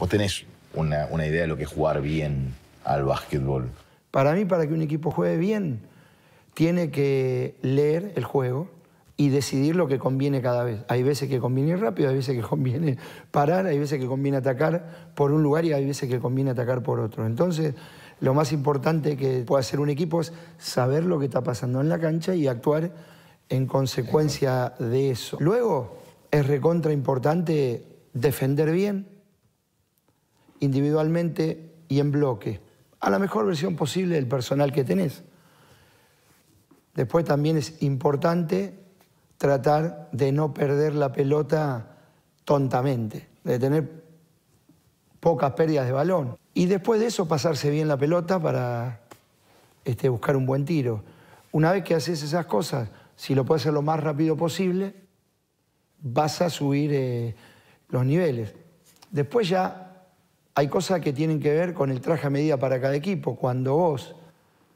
Vos tenés una, una idea de lo que es jugar bien al básquetbol. Para mí, para que un equipo juegue bien, tiene que leer el juego y decidir lo que conviene cada vez. Hay veces que conviene ir rápido, hay veces que conviene parar, hay veces que conviene atacar por un lugar y hay veces que conviene atacar por otro. Entonces, lo más importante que puede hacer un equipo es saber lo que está pasando en la cancha y actuar en consecuencia de eso. Luego, es recontra importante defender bien, individualmente y en bloque, a la mejor versión posible del personal que tenés. Después también es importante tratar de no perder la pelota tontamente, de tener pocas pérdidas de balón. Y después de eso pasarse bien la pelota para este, buscar un buen tiro. Una vez que haces esas cosas, si lo puedes hacer lo más rápido posible, vas a subir eh, los niveles. Después ya hay cosas que tienen que ver con el traje a medida para cada equipo. Cuando vos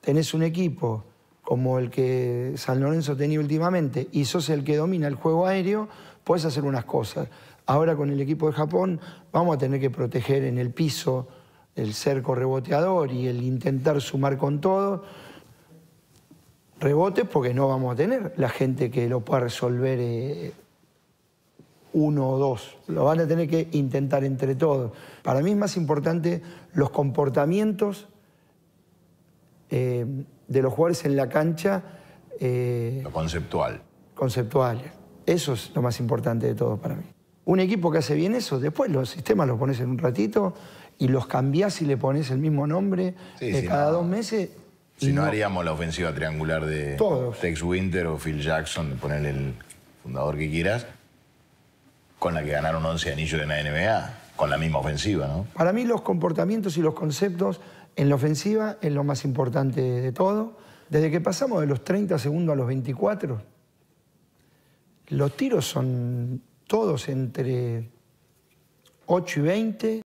tenés un equipo como el que San Lorenzo tenía últimamente y sos el que domina el juego aéreo, podés hacer unas cosas. Ahora con el equipo de Japón vamos a tener que proteger en el piso el cerco reboteador y el intentar sumar con todo. Rebotes porque no vamos a tener la gente que lo pueda resolver. Eh, uno o dos. Lo van a tener que intentar entre todos. Para mí es más importante los comportamientos eh, de los jugadores en la cancha. Eh, lo conceptual. conceptual Eso es lo más importante de todo para mí. Un equipo que hace bien eso, después los sistemas los pones en un ratito y los cambias y le pones el mismo nombre eh, cada dos meses. Si no, haríamos la ofensiva triangular de Todos. Tex Winter o Phil Jackson, ponerle el fundador que quieras, con la que ganaron 11 anillos en la NBA, con la misma ofensiva, ¿no? Para mí los comportamientos y los conceptos en la ofensiva es lo más importante de todo. Desde que pasamos de los 30 segundos a los 24, los tiros son todos entre 8 y 20.